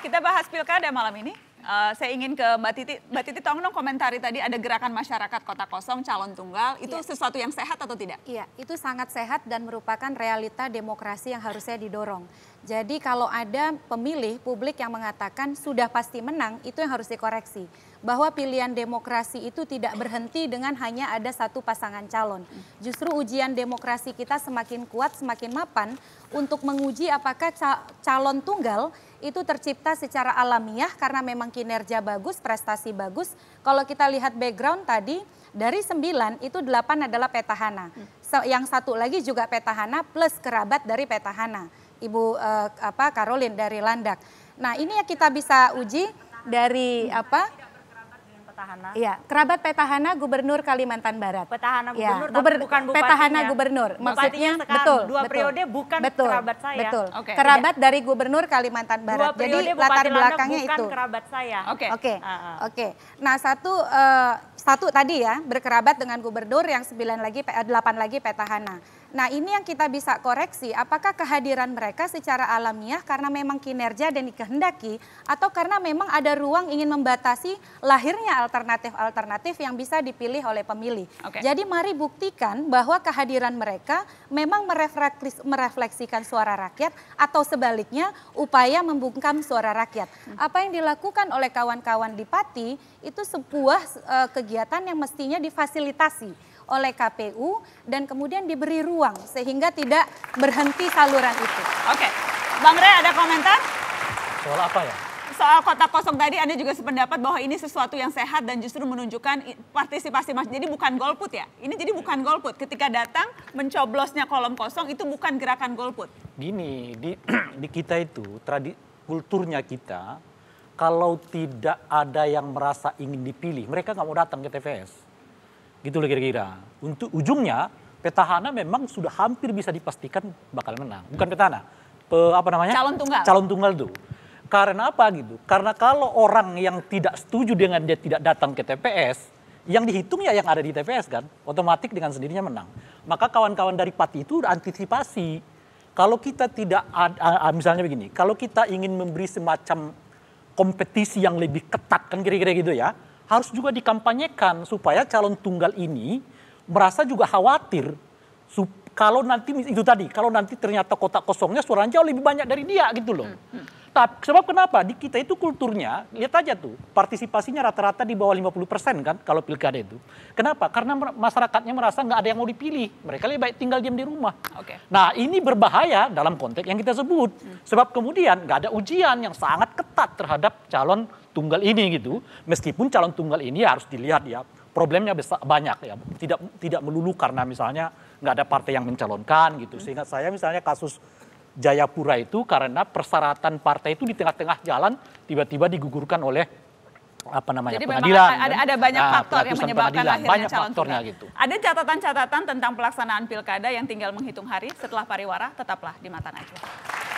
kita bahas pilkada malam ini. Uh, saya ingin ke Mbak Titi. Mbak Titi, tolong dong komentari tadi ada gerakan masyarakat kota kosong calon tunggal. Itu yeah. sesuatu yang sehat atau tidak? Iya, itu sangat sehat dan merupakan realita demokrasi yang harusnya didorong. Jadi kalau ada pemilih publik yang mengatakan sudah pasti menang, itu yang harus dikoreksi. Bahwa pilihan demokrasi itu tidak berhenti dengan hanya ada satu pasangan calon. Justru ujian demokrasi kita semakin kuat, semakin mapan untuk menguji apakah calon tunggal itu tercipta secara alamiah karena memang kinerja bagus, prestasi bagus. Kalau kita lihat background tadi, dari sembilan itu delapan adalah petahana. Yang satu lagi juga petahana plus kerabat dari petahana. Ibu uh, apa Karolin dari Landak. Nah, ini yang kita bisa uji dari apa? petahana. Iya, kerabat petahana gubernur Kalimantan Barat. Petahana iya, gubernur, ya, tapi guber, bukan bupatinya. Petahana gubernur, bupatinya maksudnya sekarang, betul. Dua betul, periode bukan betul, kerabat saya. Betul. Okay. Kerabat ya. dari gubernur Kalimantan Barat. Dua Jadi latar belakangnya bukan itu. kerabat saya. Oke. Okay. Oke. Okay. Uh -huh. Ah. Okay. Nah, satu uh, satu tadi ya berkerabat dengan gubernur yang sembilan lagi eh, delapan lagi petahana. Nah ini yang kita bisa koreksi, apakah kehadiran mereka secara alamiah karena memang kinerja dan dikehendaki atau karena memang ada ruang ingin membatasi lahirnya alternatif-alternatif yang bisa dipilih oleh pemilih. Okay. Jadi mari buktikan bahwa kehadiran mereka memang merefleksikan suara rakyat atau sebaliknya upaya membungkam suara rakyat. Hmm. Apa yang dilakukan oleh kawan-kawan di Pati itu sebuah uh, kegiatan yang mestinya difasilitasi oleh KPU dan kemudian diberi ruang sehingga tidak berhenti saluran itu. Oke, Bang Re, ada komentar? Soal apa ya? soal kotak kosong tadi Anda juga sependapat bahwa ini sesuatu yang sehat dan justru menunjukkan partisipasi mas. Jadi bukan golput ya. Ini jadi bukan golput. Ketika datang mencoblosnya kolom kosong itu bukan gerakan golput. Gini, di, di kita itu tradi, kulturnya kita kalau tidak ada yang merasa ingin dipilih, mereka nggak mau datang ke TPS gitu loh kira-kira. Untuk ujungnya petahana memang sudah hampir bisa dipastikan bakal menang. Bukan petahana, pe, apa namanya? Calon tunggal. Calon tunggal tuh. Karena apa gitu? Karena kalau orang yang tidak setuju dengan dia tidak datang ke TPS, yang dihitung ya yang ada di TPS kan, otomatis dengan sendirinya menang. Maka kawan-kawan dari Pati itu antisipasi. Kalau kita tidak, misalnya begini, kalau kita ingin memberi semacam kompetisi yang lebih ketat kan kira-kira gitu ya, harus juga dikampanyekan supaya calon tunggal ini merasa juga khawatir kalau nanti itu tadi, kalau nanti ternyata kotak kosongnya suara jauh lebih banyak dari dia gitu loh. Hmm. hmm. Tapi sebab kenapa? Di kita itu kulturnya, lihat aja tuh, partisipasinya rata-rata di bawah 50% kan kalau pilkada itu. Kenapa? Karena masyarakatnya merasa nggak ada yang mau dipilih. Mereka lebih baik tinggal diam di rumah. Okay. Nah ini berbahaya dalam konteks yang kita sebut. Hmm. Sebab kemudian nggak ada ujian yang sangat ketat terhadap calon tunggal ini gitu. Meskipun calon tunggal ini harus dilihat ya problemnya besar, banyak ya. Tidak tidak melulu karena misalnya nggak ada partai yang mencalonkan gitu. Hmm. Sehingga saya misalnya kasus Jayapura itu karena persyaratan partai itu di tengah-tengah jalan tiba-tiba digugurkan oleh apa namanya Jadi pengadilan. Ada, kan? ada banyak nah, faktor yang menyebabkan pengadilan. akhirnya banyak calon faktornya gitu. Ada catatan-catatan tentang pelaksanaan pilkada yang tinggal menghitung hari setelah pariwara tetaplah di mata najwa.